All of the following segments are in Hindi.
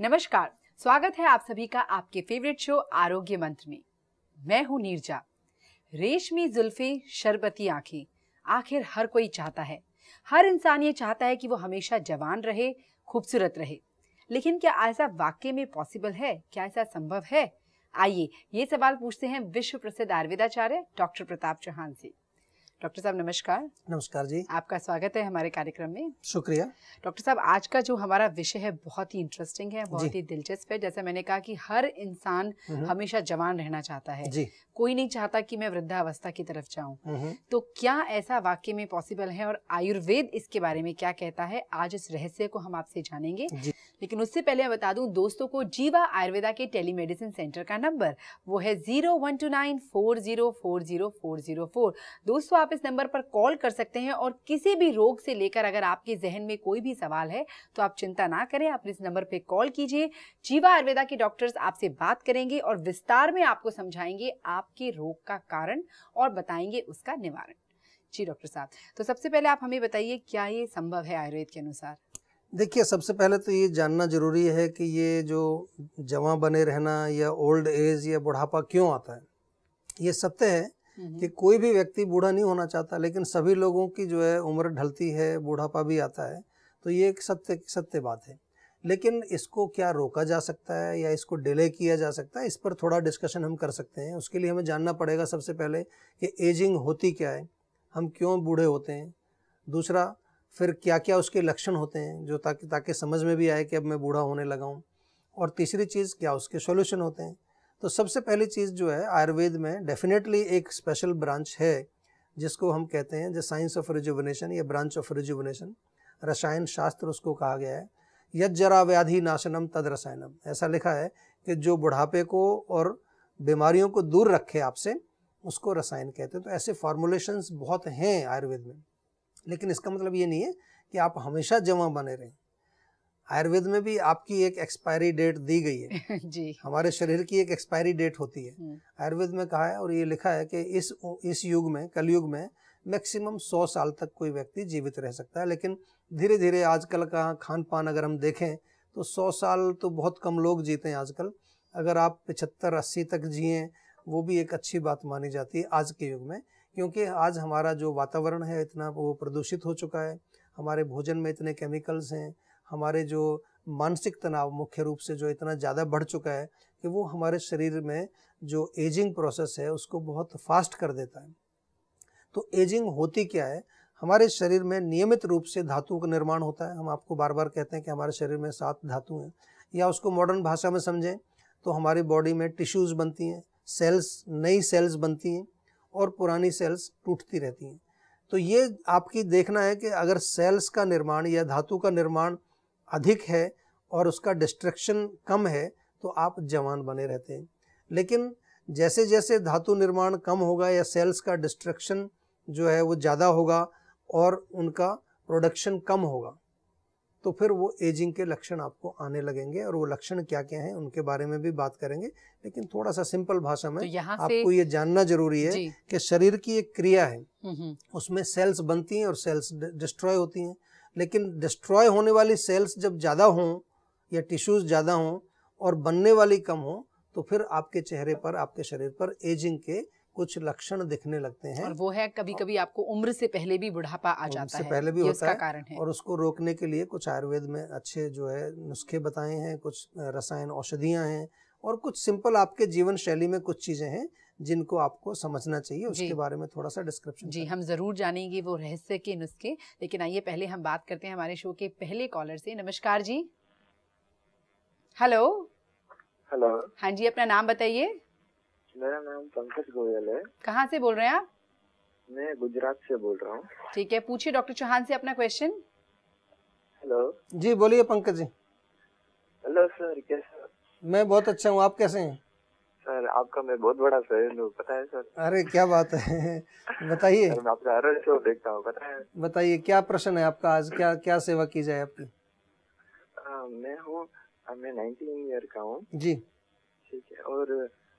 नमस्कार स्वागत है आप सभी का आपके फेवरेट शो आरोग्य मंत्र में मैं हूँ नीरजा रेशमी जुल्फे शरबती आंखें आखिर हर कोई चाहता है हर इंसान ये चाहता है कि वो हमेशा जवान रहे खूबसूरत रहे लेकिन क्या ऐसा वाक्य में पॉसिबल है क्या ऐसा संभव है आइए ये सवाल पूछते हैं विश्व प्रसिद्ध आयुर्वेदाचार्य डॉक्टर प्रताप चौहान से डॉक्टर साहब नमस्कार नमस्कार जी आपका स्वागत है हमारे कार्यक्रम में शुक्रिया डॉक्टर साहब आज का जो हमारा विषय है बहुत ही इंटरेस्टिंग है बहुत ही दिलचस्प है जैसे मैंने कहा कि हर इंसान हम्म हम्म। हमेशा जवान रहना चाहता है जी। कोई नहीं चाहता कि मैं वृद्धावस्था की तरफ जाऊं हम्म तो क्या ऐसा वाक्य में पॉसिबल है और आयुर्वेद इसके बारे में क्या कहता है आज इस रहस्य को हम आपसे जानेंगे लेकिन उससे पहले मैं बता दूं दोस्तों को जीवा आयुर्वेदा के टेलीमेडिसिन सेंटर का नंबर वो है zero one two nine four zero four zero four zero four दोस्तों आप इस नंबर पर कॉल कर सकते हैं और किसी भी रोग से लेकर अगर आपके जहन में कोई भी सवाल है तो आप चिंता ना करें आप इस नंबर पर कॉल कीजिए जीवा आयुर्वेदा के डॉक्टर्स आपसे बात करेंगे और विस्तार में आपको समझाएंगे आपके रोग का कारण और बताएंगे उसका निवारण जी डॉक्टर साहब तो सबसे पहले आप हमें बताइए क्या ये संभव है आयुर्वेद के अनुसार देखिए सबसे पहले तो ये जानना जरूरी है कि ये जो जमा बने रहना या ओल्ड एज या बुढ़ापा क्यों आता है ये सत्य है हम्म। कि कोई भी व्यक्ति बूढ़ा नहीं होना चाहता लेकिन सभी लोगों की जो है उम्र ढलती है बूढ़ापा भी आता है तो ये एक सत्य सत्य बात है लेकिन इसको क्या रोका जा सकता है या इसको डिले किया जा सकता है इस पर थोड़ा डिस्कशन हम कर सकते हैं उसके लिए हमें जानना पड़ेगा सबसे पहले कि एजिंग होती क्या है हम क्यों बूढ़े होते हैं दूसरा फिर क्या क्या उसके लक्षण होते हैं जो ताकि ताकि समझ में भी आए कि अब मैं बूढ़ा होने लगा हूँ और तीसरी चीज़ क्या उसके सोल्यूशन होते हैं तो सबसे पहली चीज़ जो है आयुर्वेद में डेफिनेटली एक स्पेशल ब्रांच है जिसको हम कहते हैं जो साइंस ऑफ रिजुवनेशन या ब्रांच ऑफ रिजुवनेशन रसायन शास्त्र उसको कहा गया है यद जरा व्याधि नाशनम तद रसायनम ऐसा लिखा है कि जो बुढ़ापे को और बीमारियों को दूर रखे आपसे उसको रसायन कहते हैं तो ऐसे फॉर्मुलेशंस बहुत हैं आयुर्वेद में लेकिन इसका मतलब ये नहीं है कि आप हमेशा जमा बने रहें आयुर्वेद में भी आपकी एक एक्सपायरी डेट दी गई है जी हमारे शरीर की एक एक्सपायरी डेट होती है हम्म। आयुर्वेद में कहा है और ये लिखा है कि इस इस युग में कलयुग में मैक्सिमम सौ साल तक कोई व्यक्ति जीवित रह सकता है लेकिन धीरे धीरे आजकल का खान पान अगर हम देखें तो सौ साल तो बहुत कम लोग जीते हैं आजकल अगर आप पचहत्तर अस्सी तक जिये वो भी एक अच्छी बात मानी जाती है आज के युग में क्योंकि आज हमारा जो वातावरण है इतना वो प्रदूषित हो चुका है हमारे भोजन में इतने केमिकल्स हैं हमारे जो मानसिक तनाव मुख्य रूप से जो इतना ज़्यादा बढ़ चुका है कि वो हमारे शरीर में जो एजिंग प्रोसेस है उसको बहुत फास्ट कर देता है तो एजिंग होती क्या है हमारे शरीर में नियमित रूप से धातु का निर्माण होता है हम आपको बार बार कहते हैं कि हमारे शरीर में सात धातु हैं या उसको मॉडर्न भाषा में समझें तो हमारी बॉडी में टिश्यूज़ बनती हैं सेल्स नई सेल्स बनती हैं और पुरानी सेल्स टूटती रहती हैं तो ये आपकी देखना है कि अगर सेल्स का निर्माण या धातु का निर्माण अधिक है और उसका डिस्ट्रक्शन कम है तो आप जवान बने रहते हैं लेकिन जैसे जैसे धातु निर्माण कम होगा या सेल्स का डिस्ट्रक्शन जो है वो ज़्यादा होगा और उनका प्रोडक्शन कम होगा तो फिर वो एजिंग के लक्षण आपको आने लगेंगे और वो लक्षण क्या क्या हैं उनके बारे में भी बात करेंगे लेकिन थोड़ा सा सिंपल भाषा में तो आपको ये जानना जरूरी है कि शरीर की एक क्रिया है हम्म, हम्म। उसमें सेल्स बनती हैं और सेल्स डिस्ट्रॉय होती हैं लेकिन डिस्ट्रॉय होने वाली सेल्स जब ज़्यादा हों या टिश्यूज़ ज़्यादा हों और बनने वाली कम हो तो फिर आपके चेहरे पर आपके शरीर पर एजिंग के कुछ लक्षण दिखने लगते हैं और वो है कभी कभी आपको उम्र से पहले भी बुढ़ापा आ जाता है पहले भी होता है कारण है और उसको रोकने के लिए कुछ आयुर्वेद में अच्छे जो है नुस्खे बताए हैं कुछ रसायन औषधियाँ हैं और कुछ सिंपल आपके जीवन शैली में कुछ चीजें हैं जिनको आपको समझना चाहिए उसके बारे में थोड़ा सा डिस्क्रिप्शन जी हम जरूर जानेंगे वो रहस्य के नुस्खे लेकिन आइए पहले हम बात करते हैं हमारे शो के पहले कॉलर से नमस्कार जी हेलो हेलो हाँ जी अपना नाम बताइए मेरा नाम पंकज गोयल है कहाँ से बोल रहे हैं आप मैं गुजरात से बोल रहा हूँ ठीक है पूछिए डॉक्टर चौहान से अपना क्वेश्चन हेलो जी बोलिए पंकज जी हेलो सर कैसे मैं बहुत अच्छा हूँ आप कैसे हैं सर आपका मैं बहुत बड़ा फैन हूँ पता है सर अरे क्या बात है बताइए आपका हर शो देखता हूँ पता है बताइए क्या प्रश्न है आपका आज क्या क्या सेवा की जाए आपकी आ, मैं हूँ मैं नाइनटीन ईयर का हूँ जी ठीक है और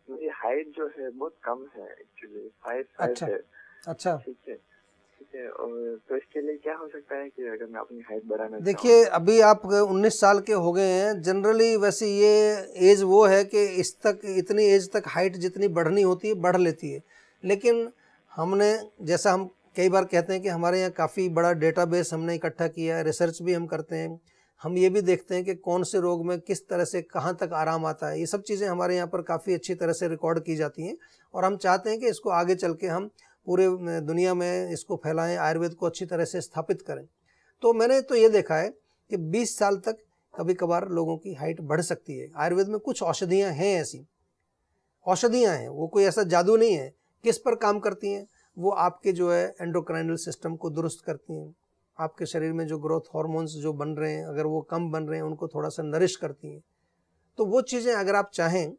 मेरी हाइट जो है बहुत कम है एक्चुअली फाइव अच्छा है अच्छा ठीक है तो इसके लिए क्या हो सकता है कि अगर मैं अपनी हाइट बढ़ाना देखिए अभी आप 19 साल के हो गए हैं जनरली वैसे ये एज वो है कि इस तक इतनी एज तक हाइट जितनी बढ़नी होती है बढ़ लेती है लेकिन हमने जैसा हम कई बार कहते हैं कि हमारे यहाँ काफ़ी बड़ा डेटा बेस हमने इकट्ठा किया है रिसर्च भी हम करते हैं हम ये भी देखते हैं कि कौन से रोग में किस तरह से कहाँ तक आराम आता है ये सब चीज़ें हमारे यहाँ पर काफ़ी अच्छी तरह से रिकॉर्ड की जाती हैं और हम चाहते हैं कि इसको आगे चल के हम पूरे दुनिया में इसको फैलाएं आयुर्वेद को अच्छी तरह से स्थापित करें तो मैंने तो ये देखा है कि 20 साल तक कभी कभार लोगों की हाइट बढ़ सकती है आयुर्वेद में कुछ औषधियाँ हैं ऐसी औषधियाँ हैं वो कोई ऐसा जादू नहीं है किस पर काम करती हैं वो आपके जो है एंडोक्राइनल सिस्टम को दुरुस्त करती हैं आपके शरीर में जो ग्रोथ हॉर्मोन्स जो बन रहे हैं अगर वो कम बन रहे हैं उनको थोड़ा सा नरिश करती हैं तो वो चीज़ें अगर आप चाहें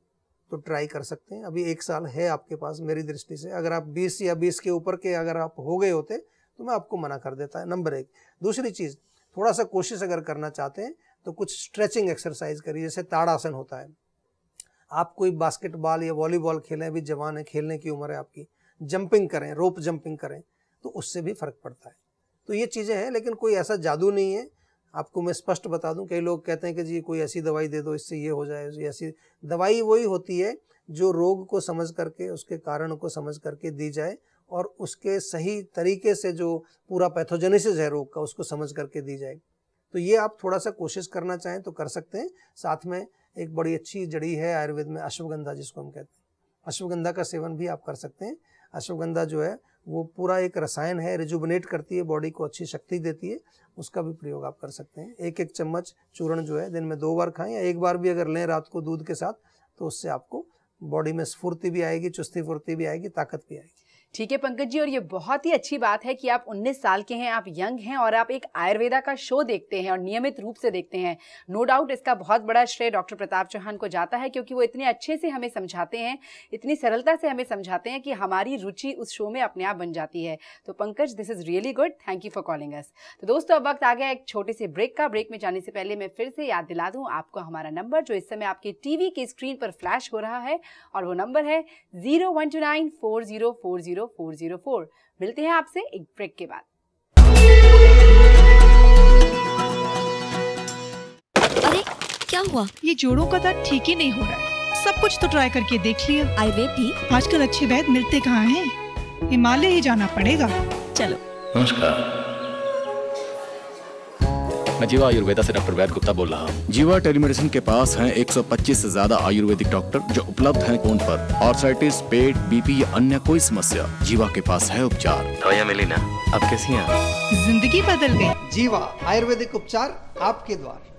तो ट्राई कर सकते हैं अभी एक साल है आपके पास मेरी दृष्टि से अगर आप 20 या 20 के ऊपर के अगर आप हो गए होते तो मैं आपको मना कर देता है नंबर एक दूसरी चीज़ थोड़ा सा कोशिश अगर करना चाहते हैं तो कुछ स्ट्रेचिंग एक्सरसाइज करिए जैसे ताड़ासन होता है आप कोई बास्केटबॉल या वॉलीबॉल खेलें अभी जवान है खेलने की उम्र है आपकी जंपिंग करें रोप जंपिंग करें तो उससे भी फर्क पड़ता है तो ये चीज़ें हैं लेकिन कोई ऐसा जादू नहीं है आपको मैं स्पष्ट बता दूं कई लोग कहते हैं कि जी कोई ऐसी दवाई दे दो इससे ये हो जाए ऐसी दवाई वही होती है जो रोग को समझ करके उसके कारण को समझ करके दी जाए और उसके सही तरीके से जो पूरा पैथोजेनेसिस है रोग का उसको समझ करके दी जाए तो ये आप थोड़ा सा कोशिश करना चाहें तो कर सकते हैं साथ में एक बड़ी अच्छी जड़ी है आयुर्वेद में अश्वगंधा जिसको हम कहते हैं अश्वगंधा का सेवन भी आप कर सकते हैं अश्वगंधा जो है वो पूरा एक रसायन है रिजुबनेट करती है बॉडी को अच्छी शक्ति देती है उसका भी प्रयोग आप कर सकते हैं एक एक चम्मच चूर्ण जो है दिन में दो बार खाएं या एक बार भी अगर लें रात को दूध के साथ तो उससे आपको बॉडी में स्फूर्ति भी आएगी चुस्ती फुर्ती भी आएगी ताकत भी आएगी ठीक है पंकज जी और ये बहुत ही अच्छी बात है कि आप 19 साल के हैं आप यंग हैं और आप एक आयुर्वेदा का शो देखते हैं और नियमित रूप से देखते हैं नो डाउट इसका बहुत बड़ा श्रेय डॉक्टर प्रताप चौहान को जाता है क्योंकि वो इतने अच्छे से हमें समझाते हैं इतनी सरलता से हमें समझाते हैं कि हमारी रुचि उस शो में अपने आप बन जाती है तो Pankaj this is really good thank you for calling us तो दोस्तों अब वक्त आ गया एक छोटे से ब्रेक का ब्रेक में जाने से पहले मैं फिर से याद दिला दूँ आपको हमारा नंबर जो इस समय आपके टीवी की स्क्रीन पर फ्लैश हो रहा है और वो नंबर है जीरो जीरो मिलते हैं आपसे एक ब्रेक के बाद अरे क्या हुआ ये जोड़ों का दर्द तो ठीक ही नहीं हो रहा सब कुछ तो ट्राई करके देख लिया आई भी आजकल अच्छे वैद्य मिलते कहाँ हैं हिमालय ही जाना पड़ेगा चलो नमस्कार मैं जीवा आयुर्वेदा से डॉक्टर वैद गुप्ता बोल रहा हूँ जीवा टेलीमेडिसिन के पास है 125 से ज्यादा आयुर्वेदिक डॉक्टर जो उपलब्ध हैं फोन पर ऑर्थराइटिस पेट बीपी या अन्य कोई समस्या जीवा के पास है उपचार मिली ना अब कैसी जिंदगी बदल गयी जीवा आयुर्वेदिक उपचार आपके द्वारा